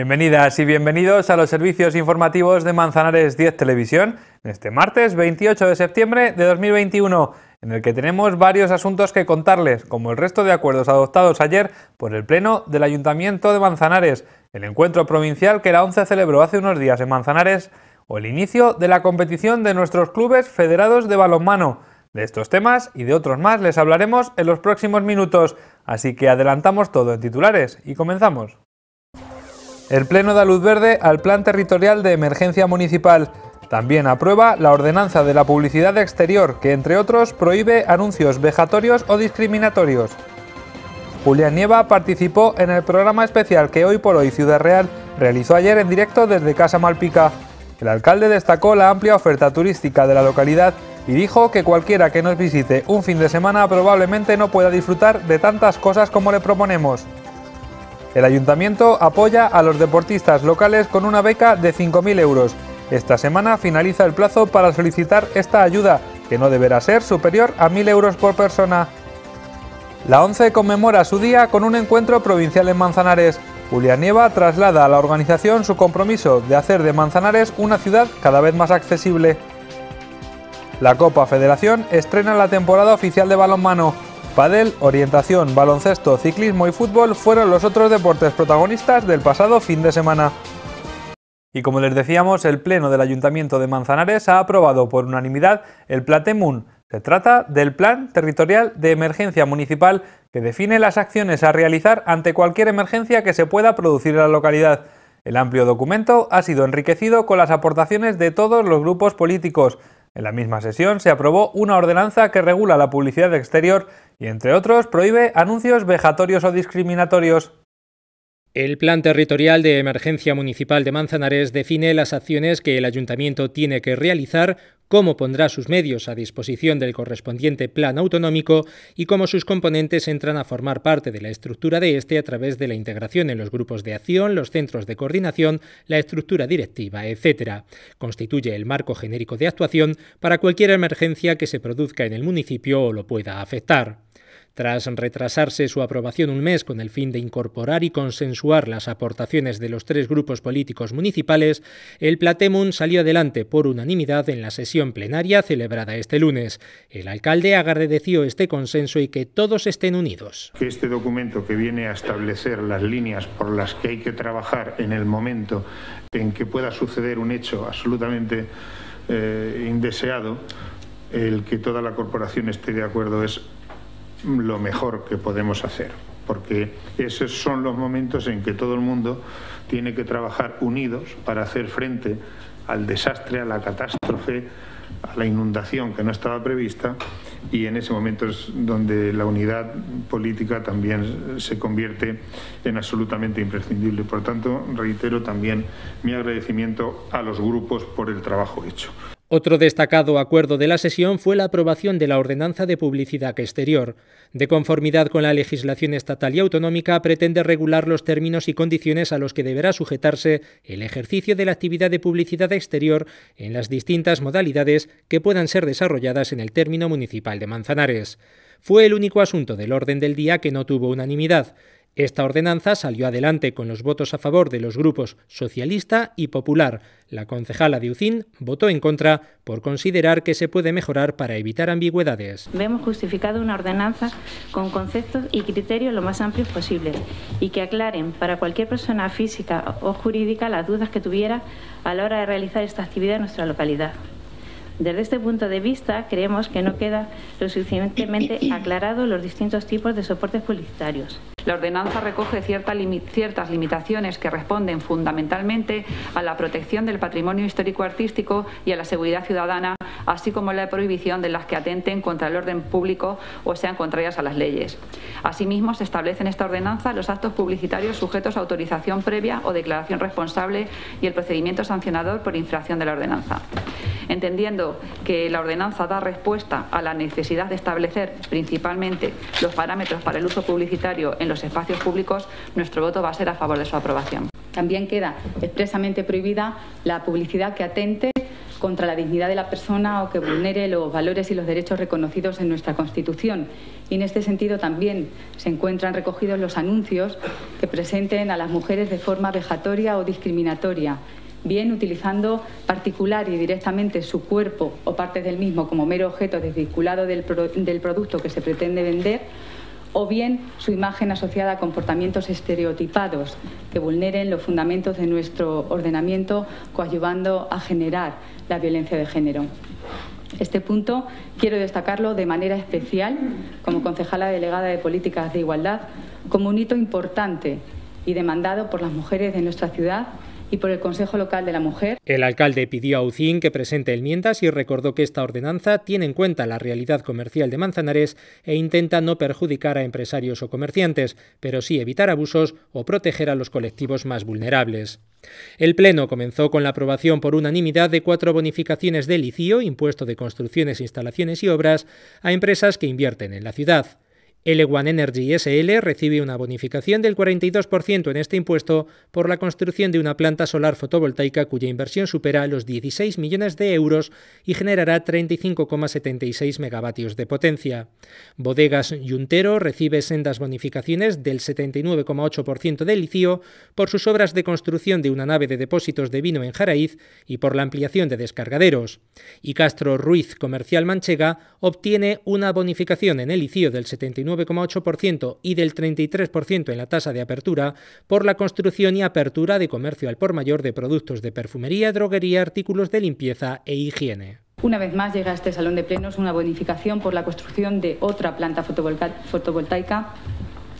Bienvenidas y bienvenidos a los servicios informativos de Manzanares 10 Televisión, este martes 28 de septiembre de 2021, en el que tenemos varios asuntos que contarles, como el resto de acuerdos adoptados ayer por el Pleno del Ayuntamiento de Manzanares, el encuentro provincial que la ONCE celebró hace unos días en Manzanares, o el inicio de la competición de nuestros clubes federados de balonmano. De estos temas y de otros más les hablaremos en los próximos minutos, así que adelantamos todo en titulares y comenzamos. El Pleno da luz verde al Plan Territorial de Emergencia Municipal. También aprueba la ordenanza de la publicidad exterior, que entre otros prohíbe anuncios vejatorios o discriminatorios. Julián Nieva participó en el programa especial que hoy por hoy Ciudad Real realizó ayer en directo desde Casa Malpica. El alcalde destacó la amplia oferta turística de la localidad y dijo que cualquiera que nos visite un fin de semana probablemente no pueda disfrutar de tantas cosas como le proponemos. El ayuntamiento apoya a los deportistas locales con una beca de 5.000 euros. Esta semana finaliza el plazo para solicitar esta ayuda, que no deberá ser superior a 1.000 euros por persona. La ONCE conmemora su día con un encuentro provincial en Manzanares. Julián Nieva traslada a la organización su compromiso de hacer de Manzanares una ciudad cada vez más accesible. La Copa Federación estrena la temporada oficial de balonmano. Padel, orientación, baloncesto, ciclismo y fútbol fueron los otros deportes protagonistas del pasado fin de semana. Y como les decíamos, el Pleno del Ayuntamiento de Manzanares ha aprobado por unanimidad el Platemun. Se trata del Plan Territorial de Emergencia Municipal que define las acciones a realizar ante cualquier emergencia que se pueda producir en la localidad. El amplio documento ha sido enriquecido con las aportaciones de todos los grupos políticos. En la misma sesión se aprobó una ordenanza que regula la publicidad exterior y, entre otros, prohíbe anuncios vejatorios o discriminatorios. El Plan Territorial de Emergencia Municipal de Manzanares define las acciones que el ayuntamiento tiene que realizar, cómo pondrá sus medios a disposición del correspondiente plan autonómico y cómo sus componentes entran a formar parte de la estructura de este a través de la integración en los grupos de acción, los centros de coordinación, la estructura directiva, etc. Constituye el marco genérico de actuación para cualquier emergencia que se produzca en el municipio o lo pueda afectar. Tras retrasarse su aprobación un mes con el fin de incorporar y consensuar las aportaciones de los tres grupos políticos municipales, el Platemun salió adelante por unanimidad en la sesión plenaria celebrada este lunes. El alcalde agradeció este consenso y que todos estén unidos. Que Este documento que viene a establecer las líneas por las que hay que trabajar en el momento en que pueda suceder un hecho absolutamente eh, indeseado, el que toda la corporación esté de acuerdo es lo mejor que podemos hacer, porque esos son los momentos en que todo el mundo tiene que trabajar unidos para hacer frente al desastre, a la catástrofe, a la inundación que no estaba prevista y en ese momento es donde la unidad política también se convierte en absolutamente imprescindible. Por tanto, reitero también mi agradecimiento a los grupos por el trabajo hecho. Otro destacado acuerdo de la sesión fue la aprobación de la Ordenanza de Publicidad Exterior. De conformidad con la legislación estatal y autonómica, pretende regular los términos y condiciones a los que deberá sujetarse el ejercicio de la actividad de publicidad exterior en las distintas modalidades que puedan ser desarrolladas en el término municipal de Manzanares. Fue el único asunto del orden del día que no tuvo unanimidad. Esta ordenanza salió adelante con los votos a favor de los grupos socialista y popular. La concejala de Ucin votó en contra por considerar que se puede mejorar para evitar ambigüedades. Vemos justificado una ordenanza con conceptos y criterios lo más amplios posibles y que aclaren para cualquier persona física o jurídica las dudas que tuviera a la hora de realizar esta actividad en nuestra localidad. Desde este punto de vista, creemos que no queda lo suficientemente aclarado los distintos tipos de soportes publicitarios. La ordenanza recoge ciertas limitaciones que responden fundamentalmente a la protección del patrimonio histórico-artístico y a la seguridad ciudadana, así como la prohibición de las que atenten contra el orden público o sean contrarias a las leyes. Asimismo, se establecen en esta ordenanza los actos publicitarios sujetos a autorización previa o declaración responsable y el procedimiento sancionador por infracción de la ordenanza entendiendo que la ordenanza da respuesta a la necesidad de establecer principalmente los parámetros para el uso publicitario en los espacios públicos, nuestro voto va a ser a favor de su aprobación. También queda expresamente prohibida la publicidad que atente contra la dignidad de la persona o que vulnere los valores y los derechos reconocidos en nuestra Constitución. Y en este sentido también se encuentran recogidos los anuncios que presenten a las mujeres de forma vejatoria o discriminatoria bien utilizando particular y directamente su cuerpo o partes del mismo como mero objeto desvinculado del, del producto que se pretende vender, o bien su imagen asociada a comportamientos estereotipados que vulneren los fundamentos de nuestro ordenamiento, coadyuvando a generar la violencia de género. Este punto quiero destacarlo de manera especial como concejala delegada de Políticas de Igualdad como un hito importante y demandado por las mujeres de nuestra ciudad y por el Consejo Local de la Mujer. El alcalde pidió a UCIN que presente enmiendas y recordó que esta ordenanza tiene en cuenta la realidad comercial de Manzanares e intenta no perjudicar a empresarios o comerciantes, pero sí evitar abusos o proteger a los colectivos más vulnerables. El Pleno comenzó con la aprobación por unanimidad de cuatro bonificaciones del ICIO, impuesto de construcciones, instalaciones y obras, a empresas que invierten en la ciudad. L1 Energy SL recibe una bonificación del 42% en este impuesto por la construcción de una planta solar fotovoltaica cuya inversión supera los 16 millones de euros y generará 35,76 megavatios de potencia. Bodegas Yuntero recibe sendas bonificaciones del 79,8% del Icio por sus obras de construcción de una nave de depósitos de vino en Jaraíz y por la ampliación de descargaderos. Y Castro Ruiz Comercial Manchega obtiene una bonificación en el licio del 79 9,8% y del 33% en la tasa de apertura por la construcción y apertura de comercio al por mayor de productos de perfumería, droguería, artículos de limpieza e higiene. Una vez más llega a este salón de plenos una bonificación por la construcción de otra planta fotovoltaica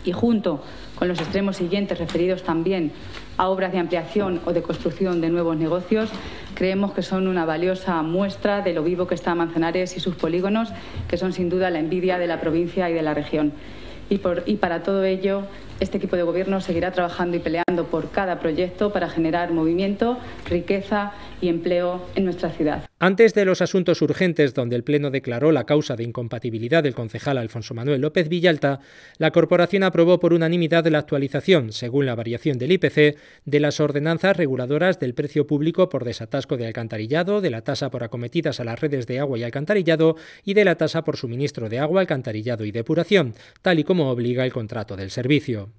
y junto con los extremos siguientes referidos también a obras de ampliación o de construcción de nuevos negocios, creemos que son una valiosa muestra de lo vivo que está Manzanares y sus polígonos, que son sin duda la envidia de la provincia y de la región. Y, por, y, para todo ello, este equipo de gobierno seguirá trabajando y peleando por cada proyecto para generar movimiento, riqueza y empleo en nuestra ciudad. Antes de los asuntos urgentes donde el Pleno declaró la causa de incompatibilidad del concejal Alfonso Manuel López Villalta, la Corporación aprobó por unanimidad la actualización, según la variación del IPC, de las ordenanzas reguladoras del precio público por desatasco de alcantarillado, de la tasa por acometidas a las redes de agua y alcantarillado y de la tasa por suministro de agua, alcantarillado y depuración, tal y como obliga el contrato del servicio.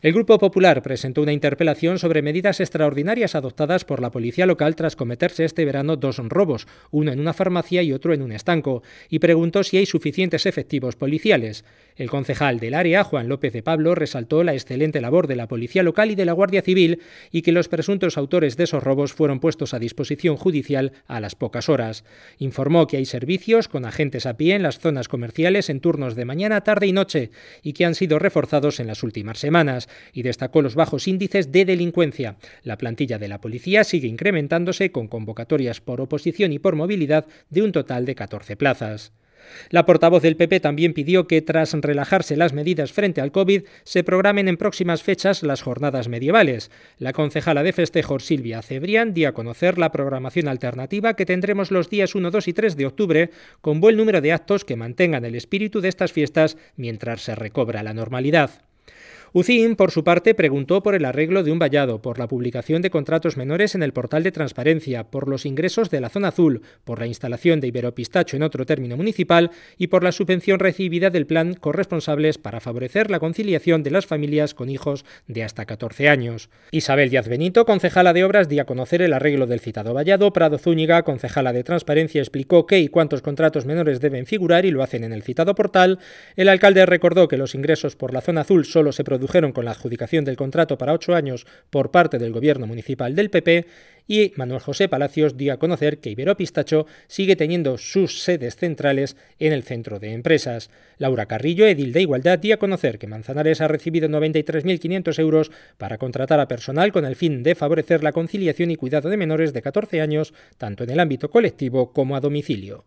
El Grupo Popular presentó una interpelación sobre medidas extraordinarias adoptadas por la policía local tras cometerse este verano dos robos, uno en una farmacia y otro en un estanco, y preguntó si hay suficientes efectivos policiales. El concejal del área, Juan López de Pablo, resaltó la excelente labor de la policía local y de la Guardia Civil y que los presuntos autores de esos robos fueron puestos a disposición judicial a las pocas horas. Informó que hay servicios con agentes a pie en las zonas comerciales en turnos de mañana, tarde y noche y que han sido reforzados en las últimas semanas y destacó los bajos índices de delincuencia. La plantilla de la policía sigue incrementándose con convocatorias por oposición y por movilidad de un total de 14 plazas. La portavoz del PP también pidió que, tras relajarse las medidas frente al COVID, se programen en próximas fechas las jornadas medievales. La concejala de festejos Silvia Cebrián dio a conocer la programación alternativa que tendremos los días 1, 2 y 3 de octubre, con buen número de actos que mantengan el espíritu de estas fiestas mientras se recobra la normalidad. Ucín, por su parte, preguntó por el arreglo de un vallado, por la publicación de contratos menores en el portal de transparencia, por los ingresos de la zona azul, por la instalación de Iberopistacho en otro término municipal y por la subvención recibida del plan Corresponsables para favorecer la conciliación de las familias con hijos de hasta 14 años. Isabel Díaz Benito, concejala de Obras, dio a conocer el arreglo del citado vallado. Prado Zúñiga, concejala de Transparencia, explicó qué y cuántos contratos menores deben figurar y lo hacen en el citado portal. El alcalde recordó que los ingresos por la zona azul solo se producen con la adjudicación del contrato para ocho años por parte del gobierno municipal del PP, y Manuel José Palacios dio a conocer que Ibero Pistacho sigue teniendo sus sedes centrales en el centro de empresas. Laura Carrillo, edil de Igualdad, dio a conocer que Manzanares ha recibido 93.500 euros para contratar a personal con el fin de favorecer la conciliación y cuidado de menores de 14 años, tanto en el ámbito colectivo como a domicilio.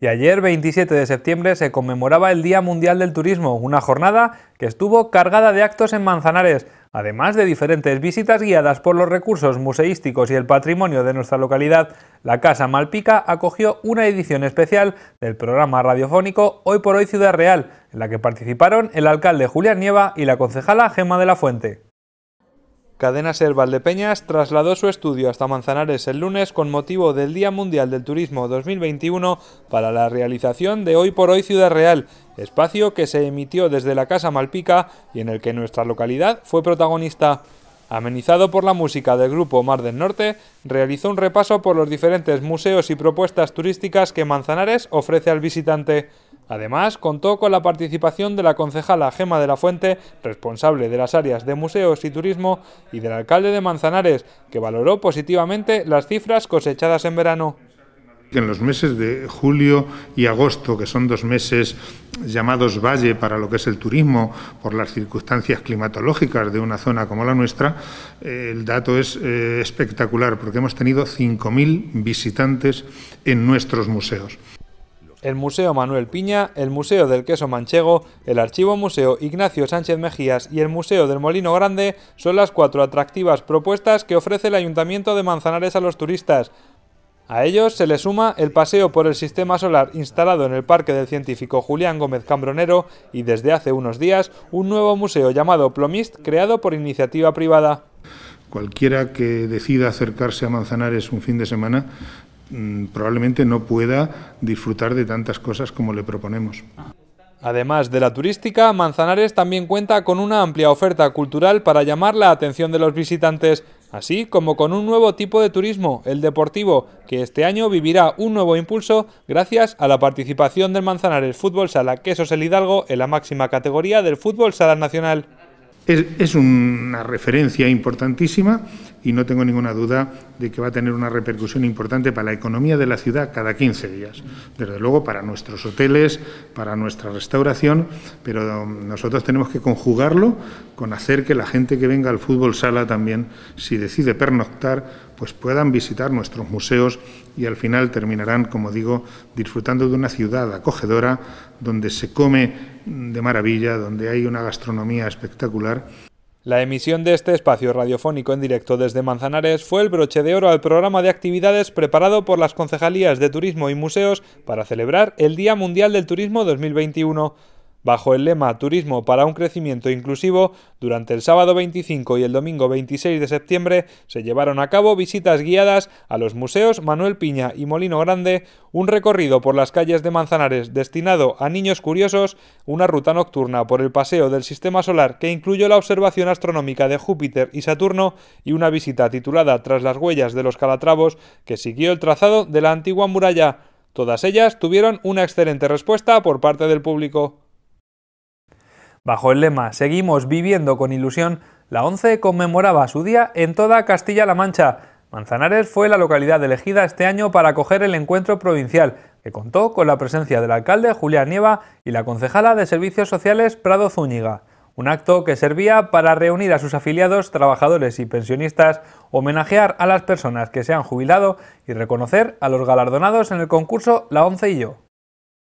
Y ayer, 27 de septiembre, se conmemoraba el Día Mundial del Turismo, una jornada que estuvo cargada de actos en Manzanares, además de diferentes visitas guiadas por los recursos museísticos y el patrimonio de nuestra localidad. La Casa Malpica acogió una edición especial del programa radiofónico Hoy por Hoy Ciudad Real, en la que participaron el alcalde Julián Nieva y la concejala Gema de la Fuente. Cadena Ser Peñas trasladó su estudio hasta Manzanares el lunes con motivo del Día Mundial del Turismo 2021 para la realización de Hoy por Hoy Ciudad Real, espacio que se emitió desde la Casa Malpica y en el que nuestra localidad fue protagonista. Amenizado por la música del grupo Mar del Norte, realizó un repaso por los diferentes museos y propuestas turísticas que Manzanares ofrece al visitante. Además, contó con la participación de la concejala Gema de la Fuente, responsable de las áreas de museos y turismo, y del alcalde de Manzanares, que valoró positivamente las cifras cosechadas en verano en los meses de julio y agosto, que son dos meses llamados valle para lo que es el turismo, por las circunstancias climatológicas de una zona como la nuestra, eh, el dato es eh, espectacular porque hemos tenido 5.000 visitantes en nuestros museos el Museo Manuel Piña, el Museo del Queso Manchego, el Archivo Museo Ignacio Sánchez Mejías y el Museo del Molino Grande son las cuatro atractivas propuestas que ofrece el Ayuntamiento de Manzanares a los turistas. A ellos se le suma el paseo por el sistema solar instalado en el Parque del Científico Julián Gómez Cambronero y desde hace unos días un nuevo museo llamado Plomist creado por iniciativa privada. Cualquiera que decida acercarse a Manzanares un fin de semana Mm, probablemente no pueda disfrutar de tantas cosas como le proponemos. Además de la turística, Manzanares también cuenta con una amplia oferta cultural para llamar la atención de los visitantes, así como con un nuevo tipo de turismo, el deportivo, que este año vivirá un nuevo impulso gracias a la participación del Manzanares Fútbol Sala Quesos el Hidalgo en la máxima categoría del Fútbol Sala Nacional es, una referencia importantísima y no tengo ninguna duda de que va a tener una repercusión importante para la economía de la ciudad cada 15 días. Desde luego para nuestros hoteles, para nuestra restauración, pero nosotros tenemos que conjugarlo con hacer que la gente que venga al fútbol sala también, si decide pernoctar, pues puedan visitar nuestros museos y al final terminarán, como digo, disfrutando de una ciudad acogedora donde se come de maravilla, donde hay una gastronomía espectacular. La emisión de este espacio radiofónico en directo desde Manzanares fue el broche de oro al programa de actividades preparado por las concejalías de Turismo y Museos para celebrar el Día Mundial del Turismo 2021 bajo el lema Turismo para un crecimiento inclusivo, durante el sábado 25 y el domingo 26 de septiembre se llevaron a cabo visitas guiadas a los museos Manuel Piña y Molino Grande, un recorrido por las calles de Manzanares destinado a niños curiosos, una ruta nocturna por el paseo del sistema solar que incluyó la observación astronómica de Júpiter y Saturno y una visita titulada Tras las huellas de los calatravos que siguió el trazado de la antigua muralla. Todas ellas tuvieron una excelente respuesta por parte del público. Bajo el lema Seguimos viviendo con ilusión, la ONCE conmemoraba su día en toda Castilla-La Mancha. Manzanares fue la localidad elegida este año para acoger el encuentro provincial, que contó con la presencia del alcalde Julián Nieva y la concejala de Servicios Sociales Prado Zúñiga. Un acto que servía para reunir a sus afiliados, trabajadores y pensionistas, homenajear a las personas que se han jubilado y reconocer a los galardonados en el concurso La Once y Yo.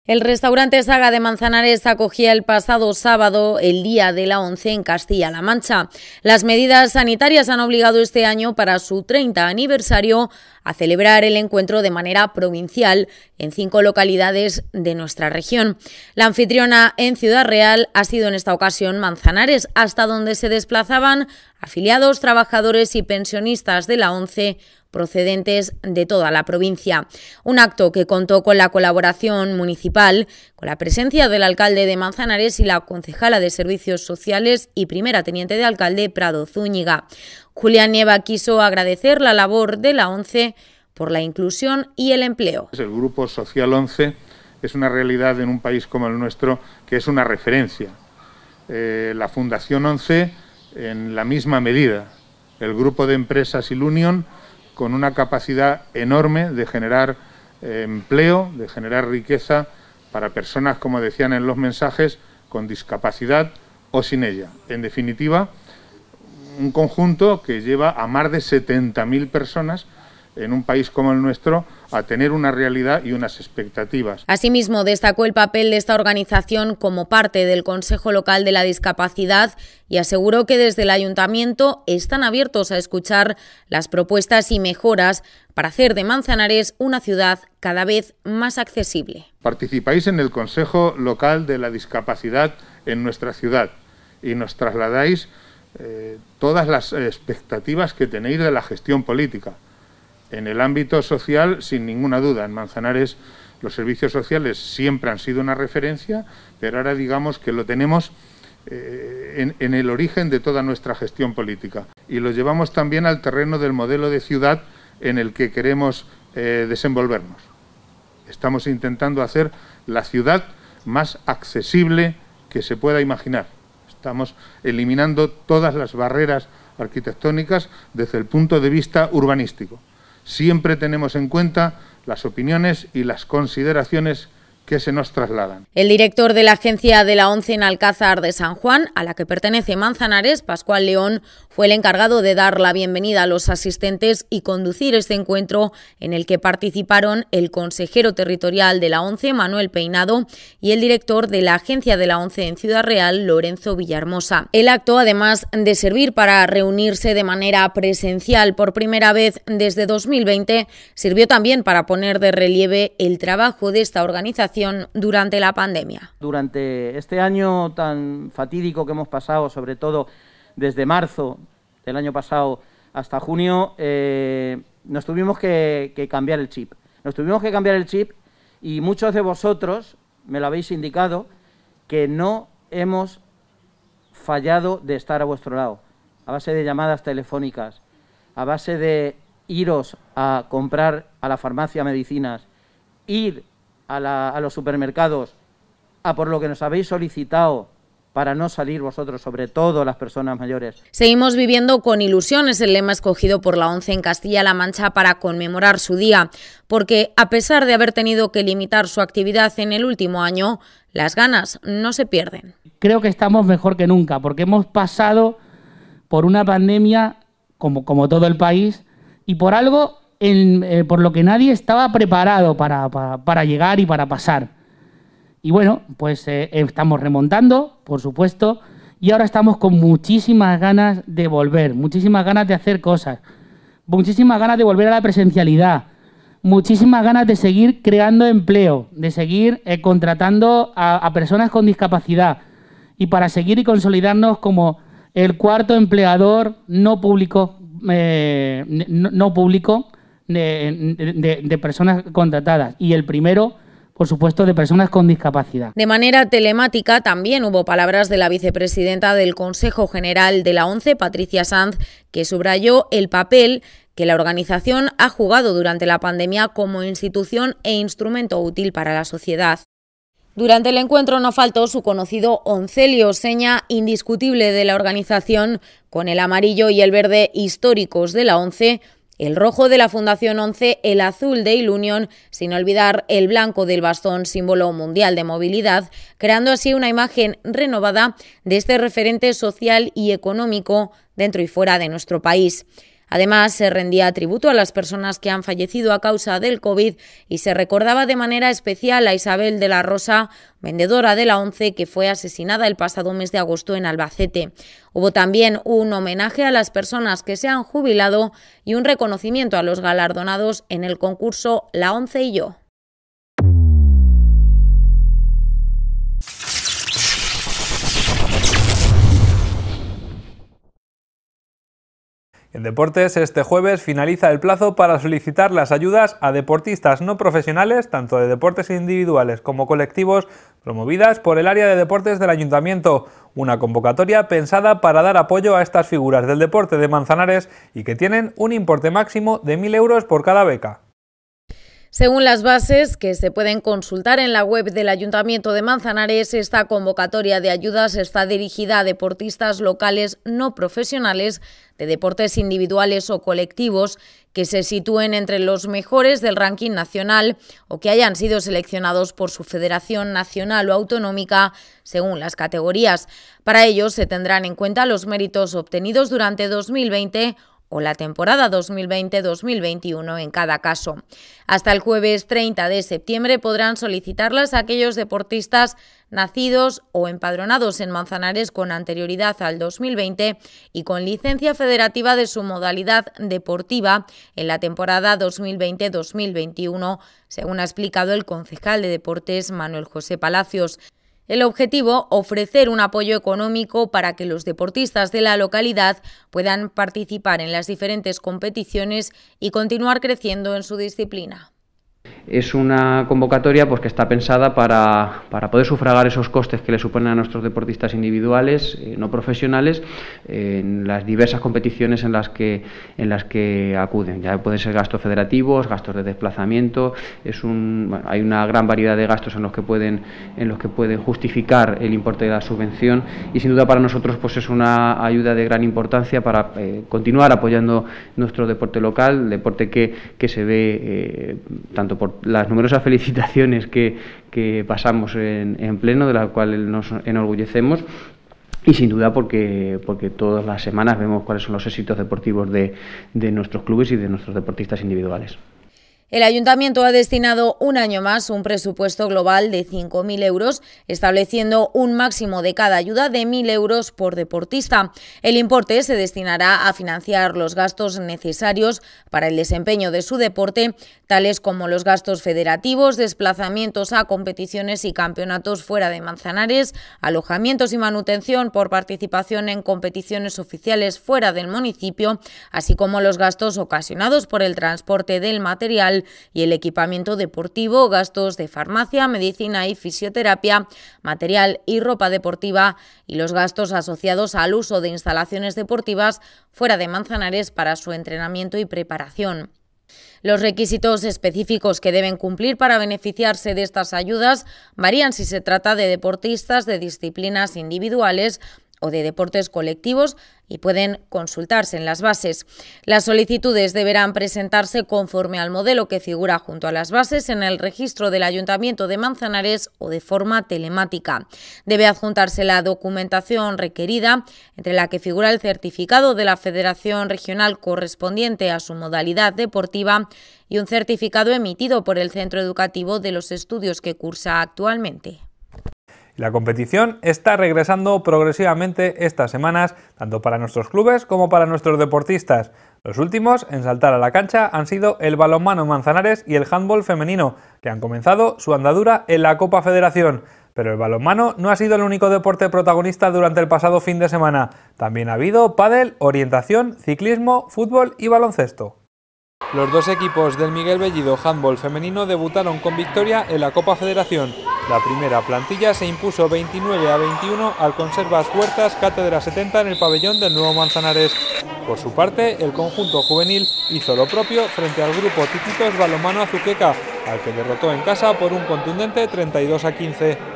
El restaurante Saga de Manzanares acogía el pasado sábado el Día de la Once en Castilla-La Mancha. Las medidas sanitarias han obligado este año para su 30 aniversario a celebrar el encuentro de manera provincial en cinco localidades de nuestra región. La anfitriona en Ciudad Real ha sido en esta ocasión Manzanares, hasta donde se desplazaban afiliados, trabajadores y pensionistas de la Once procedentes de toda la provincia. Un acto que contó con la colaboración municipal, con la presencia del alcalde de Manzanares y la concejala de Servicios Sociales y primera teniente de alcalde Prado Zúñiga. Julián Nieva quiso agradecer la labor de la ONCE por la inclusión y el empleo. El Grupo Social ONCE... es una realidad en un país como el nuestro que es una referencia. Eh, la Fundación ONCE... en la misma medida. El Grupo de Empresas y la Unión con una capacidad enorme de generar eh, empleo, de generar riqueza para personas, como decían en los mensajes, con discapacidad o sin ella. En definitiva, un conjunto que lleva a más de 70.000 personas en un país como el nuestro a tener una realidad y unas expectativas. Asimismo, destacó el papel de esta organización como parte del Consejo Local de la Discapacidad y aseguró que desde el ayuntamiento están abiertos a escuchar las propuestas y mejoras para hacer de Manzanares una ciudad cada vez más accesible. Participáis en el Consejo Local de la Discapacidad en nuestra ciudad y nos trasladáis eh, todas las expectativas que tenéis de la gestión política. En el ámbito social, sin ninguna duda, en Manzanares los servicios sociales siempre han sido una referencia, pero ahora digamos que lo tenemos eh, en, el origen de toda nuestra gestión política y lo llevamos también al terreno del modelo de ciudad en el que queremos eh, desenvolvernos. Estamos intentando hacer la ciudad más accesible que se pueda imaginar. Estamos eliminando todas las barreras arquitectónicas desde el punto de vista urbanístico. Siempre tenemos en cuenta las opiniones y las consideraciones se nos trasladan. El director de la agencia de la ONCE en Alcázar de San Juan, a la que pertenece Manzanares, Pascual León, fue el encargado de dar la bienvenida a los asistentes y conducir este encuentro en el que participaron el consejero territorial de la ONCE, Manuel Peinado, y el director de la agencia de la ONCE en Ciudad Real, Lorenzo Villarmosa. El acto, además de servir para reunirse de manera presencial por primera vez desde 2020, sirvió también para poner de relieve el trabajo de esta organización durante la pandemia. Durante este año tan fatídico que hemos pasado, sobre todo desde marzo del año pasado hasta junio, eh, nos tuvimos que, que cambiar el chip. Nos tuvimos que cambiar el chip y muchos de vosotros me lo habéis indicado que no hemos fallado de estar a vuestro lado, a base de llamadas telefónicas, a base de iros a comprar a la farmacia medicinas, ir a, los supermercados a por lo que nos habéis solicitado para no salir vosotros, sobre todo las personas mayores. Seguimos viviendo con ilusiones el lema escogido por la ONCE en Castilla-La Mancha para conmemorar su día, porque a pesar de haber tenido que limitar su actividad en el último año, las ganas no se pierden. Creo que estamos mejor que nunca, porque hemos pasado por una pandemia como, como todo el país y por algo eh, por lo que nadie estaba preparado para, llegar y para pasar. Y bueno, pues eh, estamos remontando, por supuesto, y ahora estamos con muchísimas ganas de volver, muchísimas ganas de hacer cosas, muchísimas ganas de volver a la presencialidad, muchísimas ganas de seguir creando empleo, de seguir eh, contratando a, personas con discapacidad y para seguir y consolidarnos como el cuarto empleador no público, no público de, personas contratadas y el primero por supuesto, de personas con discapacidad. De manera telemática también hubo palabras de la vicepresidenta del Consejo General de la ONCE, Patricia Sanz, que subrayó el papel que la organización ha jugado durante la pandemia como institución e instrumento útil para la sociedad. Durante el encuentro no faltó su conocido Oncelio, seña indiscutible de la organización, con el amarillo y el verde históricos de la ONCE, el rojo de la Fundación 11, el azul de Ilunion, sin olvidar el blanco del bastón, símbolo mundial de movilidad, creando así una imagen renovada de este referente social y económico dentro y fuera de nuestro país. Además, se rendía tributo a las personas que han fallecido a causa del COVID y se recordaba de manera especial a Isabel de la Rosa, vendedora de la ONCE, que fue asesinada el pasado mes de agosto en Albacete. Hubo también un homenaje a las personas que se han jubilado y un reconocimiento a los galardonados en el concurso La ONCE y yo. En deportes, este jueves finaliza el plazo para solicitar las ayudas a deportistas no profesionales, tanto de deportes individuales como colectivos, promovidas por el área de deportes del ayuntamiento, una convocatoria pensada para dar apoyo a estas figuras del deporte de Manzanares y que tienen un importe máximo de 1.000 euros por cada beca. Según las bases que se pueden consultar en la web del Ayuntamiento de Manzanares, esta convocatoria de ayudas está dirigida a deportistas locales no profesionales de deportes individuales o colectivos que se sitúen entre los mejores del ranking nacional o que hayan sido seleccionados por su federación nacional o autonómica según las categorías. Para ello se tendrán en cuenta los méritos obtenidos durante 2020 o la temporada 2020-2021 en cada caso. Hasta el jueves 30 de septiembre podrán solicitarlas aquellos deportistas nacidos o empadronados en Manzanares con anterioridad al 2020 y con licencia federativa de su modalidad deportiva en la temporada 2020-2021, según ha explicado el concejal de deportes Manuel José Palacios. El objetivo, ofrecer un apoyo económico para que los deportistas de la localidad puedan participar en las diferentes competiciones y continuar creciendo en su disciplina es una convocatoria pues, que está pensada para, para, poder sufragar esos costes que le suponen a nuestros deportistas individuales, eh, no profesionales, en las diversas competiciones en las, que, en las que acuden. Ya pueden ser gastos federativos, gastos de desplazamiento, es un, hay una gran variedad de gastos en los, que pueden, en los que pueden justificar el importe de la subvención y sin duda para nosotros pues, es una ayuda de gran importancia para eh, continuar apoyando nuestro deporte local, deporte que, que se ve eh, tanto por las numerosas felicitaciones que, que pasamos en, en pleno, de las cuales nos enorgullecemos, y sin duda porque, porque todas las semanas vemos cuáles son los éxitos deportivos de, de nuestros clubes y de nuestros deportistas individuales. El ayuntamiento ha destinado un año más un presupuesto global de 5.000 euros, estableciendo un máximo de cada ayuda de 1.000 euros por deportista. El importe se destinará a financiar los gastos necesarios para el desempeño de su deporte, tales como los gastos federativos, desplazamientos a competiciones y campeonatos fuera de Manzanares, alojamientos y manutención por participación en competiciones oficiales fuera del municipio, así como los gastos ocasionados por el transporte del material y el equipamiento deportivo, gastos de farmacia, medicina y fisioterapia, material y ropa deportiva y los gastos asociados al uso de instalaciones deportivas fuera de Manzanares para su entrenamiento y preparación. Los requisitos específicos que deben cumplir para beneficiarse de estas ayudas varían si se trata de deportistas de disciplinas individuales, o de deportes colectivos y pueden consultarse en las bases. Las solicitudes deberán presentarse conforme al modelo que figura junto a las bases en el registro del Ayuntamiento de Manzanares o de forma telemática. Debe adjuntarse la documentación requerida, entre la que figura el certificado de la Federación Regional correspondiente a su modalidad deportiva y un certificado emitido por el Centro Educativo de los estudios que cursa actualmente. La competición está regresando progresivamente estas semanas, tanto para nuestros clubes como para nuestros deportistas. Los últimos en saltar a la cancha han sido el balonmano Manzanares y el handball femenino, que han comenzado su andadura en la Copa Federación. Pero el balonmano no ha sido el único deporte protagonista durante el pasado fin de semana. También ha habido pádel, orientación, ciclismo, fútbol y baloncesto. Los dos equipos del Miguel Bellido Handball femenino debutaron con victoria en la Copa Federación. La primera plantilla se impuso 29 a 21 al Conservas Huertas Cátedra 70 en el pabellón del Nuevo Manzanares. Por su parte, el conjunto juvenil hizo lo propio frente al grupo Tititos Balomano Azuqueca, al que derrotó en casa por un contundente 32 a 15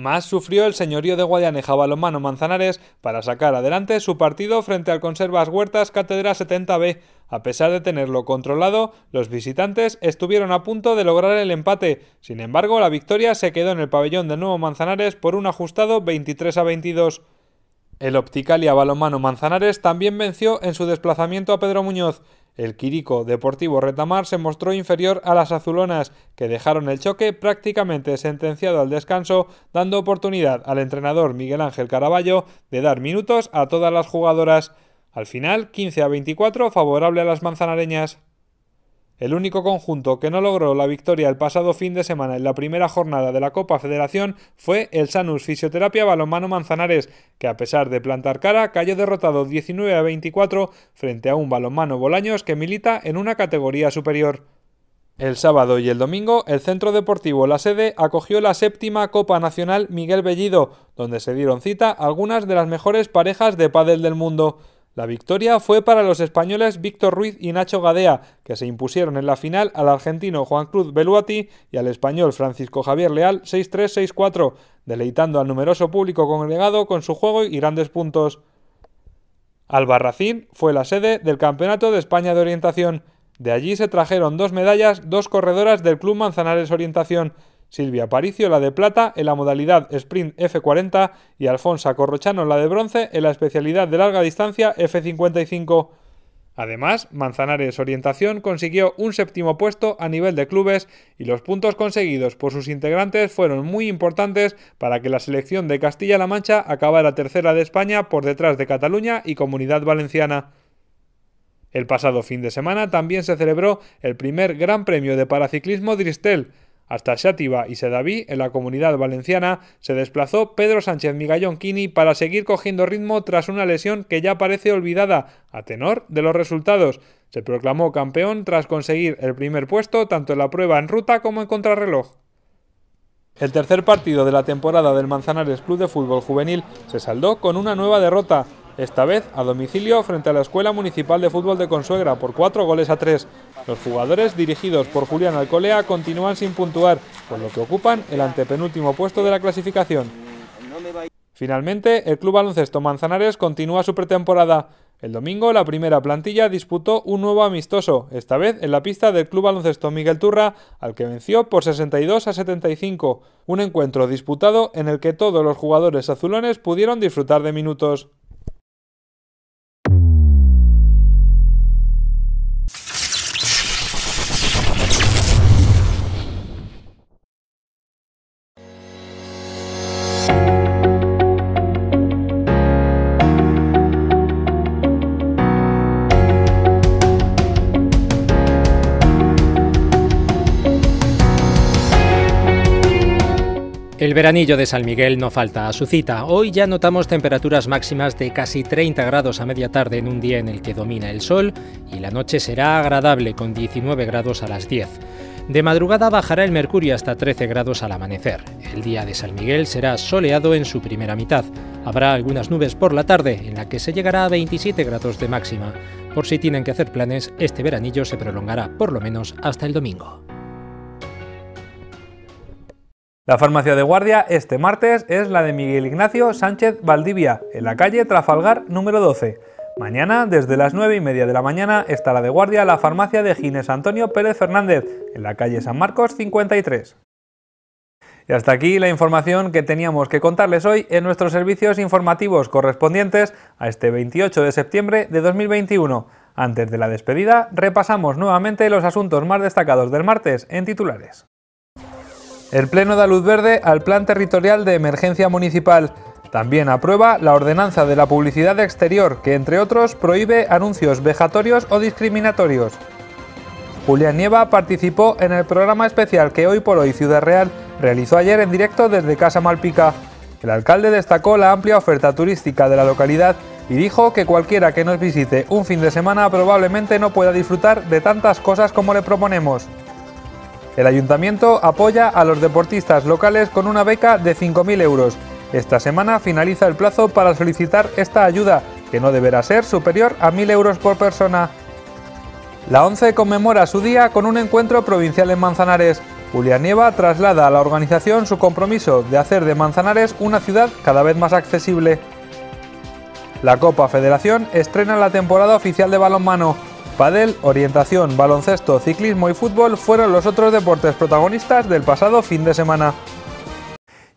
más sufrió el señorío de Guadianeja Balomano Manzanares para sacar adelante su partido frente al Conservas Huertas Cátedra 70B. A pesar de tenerlo controlado, los visitantes estuvieron a punto de lograr el empate. Sin embargo, la victoria se quedó en el pabellón de Nuevo Manzanares por un ajustado 23 a 22. El Opticalia Balomano Manzanares también venció en su desplazamiento a Pedro Muñoz. El Quirico Deportivo Retamar se mostró inferior a las azulonas, que dejaron el choque prácticamente sentenciado al descanso, dando oportunidad al entrenador Miguel Ángel Caraballo de dar minutos a todas las jugadoras. Al final, 15 a 24 favorable a las manzanareñas. El único conjunto que no logró la victoria el pasado fin de semana en la primera jornada de la Copa Federación fue el Sanus Fisioterapia Balonmano Manzanares, que a pesar de plantar cara cayó derrotado 19 a 24 frente a un balonmano Bolaños que milita en una categoría superior. El sábado y el domingo, el Centro Deportivo La Sede acogió la séptima Copa Nacional Miguel Bellido, donde se dieron cita algunas de las mejores parejas de pádel del mundo. La victoria fue para los españoles Víctor Ruiz y Nacho Gadea, que se impusieron en la final al argentino Juan Cruz Beluati y al español Francisco Javier Leal 6-3-6-4, deleitando al numeroso público congregado con su juego y grandes puntos. Albarracín fue la sede del Campeonato de España de Orientación. De allí se trajeron dos medallas, dos corredoras del Club Manzanares Orientación. Silvia Paricio la de plata en la modalidad sprint F40 y Alfonso Corrochano la de bronce en la especialidad de larga distancia F55. Además, Manzanares Orientación consiguió un séptimo puesto a nivel de clubes y los puntos conseguidos por sus integrantes fueron muy importantes para que la selección de Castilla-La Mancha acabara tercera de España por detrás de Cataluña y Comunidad Valenciana. El pasado fin de semana también se celebró el primer Gran Premio de Paraciclismo Dristel, hasta Xativa y Sedaví, en la comunidad valenciana, se desplazó Pedro Sánchez Migallón para seguir cogiendo ritmo tras una lesión que ya parece olvidada, a tenor de los resultados. Se proclamó campeón tras conseguir el primer puesto tanto en la prueba en ruta como en contrarreloj. El tercer partido de la temporada del Manzanares Club de Fútbol Juvenil se saldó con una nueva derrota, esta vez a domicilio frente a la Escuela Municipal de Fútbol de Consuegra por cuatro goles a tres. Los jugadores dirigidos por Julián Alcolea continúan sin puntuar, con lo que ocupan el antepenúltimo puesto de la clasificación. Finalmente, el Club Baloncesto Manzanares continúa su pretemporada. El domingo, la primera plantilla disputó un nuevo amistoso, esta vez en la pista del Club Baloncesto Miguel Turra, al que venció por 62 a 75, un encuentro disputado en el que todos los jugadores azulones pudieron disfrutar de minutos. El veranillo de San Miguel no falta a su cita. Hoy ya notamos temperaturas máximas de casi 30 grados a media tarde en un día en el que domina el sol y la noche será agradable con 19 grados a las 10. De madrugada bajará el mercurio hasta 13 grados al amanecer. El día de San Miguel será soleado en su primera mitad. Habrá algunas nubes por la tarde, en la que se llegará a 27 grados de máxima. Por si tienen que hacer planes, este veranillo se prolongará por lo menos hasta el domingo. La farmacia de guardia este martes es la de Miguel Ignacio Sánchez Valdivia, en la calle Trafalgar número 12. Mañana, desde las 9 y media de la mañana, estará de guardia la farmacia de Gines Antonio Pérez Fernández, en la calle San Marcos 53. Y hasta aquí la información que teníamos que contarles hoy en nuestros servicios informativos correspondientes a este 28 de septiembre de 2021. Antes de la despedida, repasamos nuevamente los asuntos más destacados del martes en titulares. El Pleno da luz verde al Plan Territorial de Emergencia Municipal. También aprueba la ordenanza de la publicidad exterior, que entre otros prohíbe anuncios vejatorios o discriminatorios. Julián Nieva participó en el programa especial que hoy por hoy Ciudad Real realizó ayer en directo desde Casa Malpica. El alcalde destacó la amplia oferta turística de la localidad y dijo que cualquiera que nos visite un fin de semana probablemente no pueda disfrutar de tantas cosas como le proponemos. El ayuntamiento apoya a los deportistas locales con una beca de 5.000 euros. Esta semana finaliza el plazo para solicitar esta ayuda, que no deberá ser superior a 1.000 euros por persona. La ONCE conmemora su día con un encuentro provincial en Manzanares. Julián Nieva traslada a la organización su compromiso de hacer de Manzanares una ciudad cada vez más accesible. La Copa Federación estrena la temporada oficial de balonmano. Padel, orientación, baloncesto, ciclismo y fútbol fueron los otros deportes protagonistas del pasado fin de semana.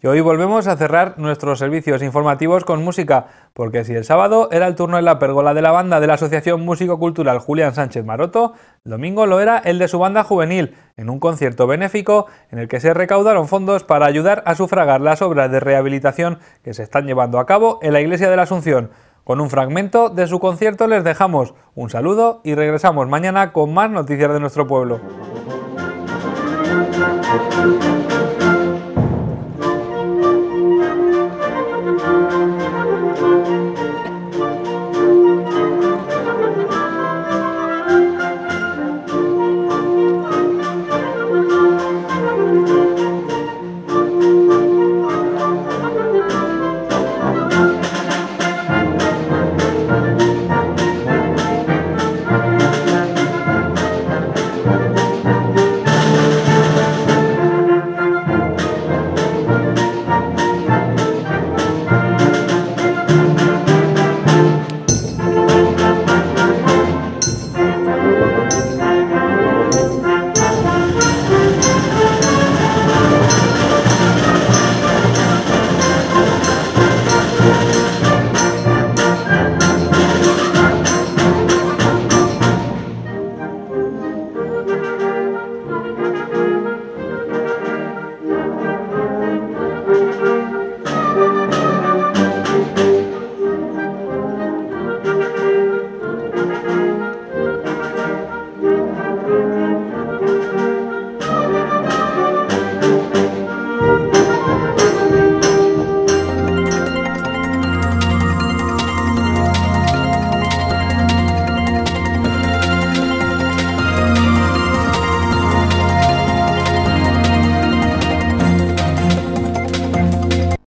Y hoy volvemos a cerrar nuestros servicios informativos con música, porque si el sábado era el turno en la pérgola de la banda de la Asociación Músico Cultural Julián Sánchez Maroto, domingo lo era el de su banda juvenil, en un concierto benéfico en el que se recaudaron fondos para ayudar a sufragar las obras de rehabilitación que se están llevando a cabo en la Iglesia de la Asunción. Con un fragmento de su concierto les dejamos un saludo y regresamos mañana con más noticias de nuestro pueblo.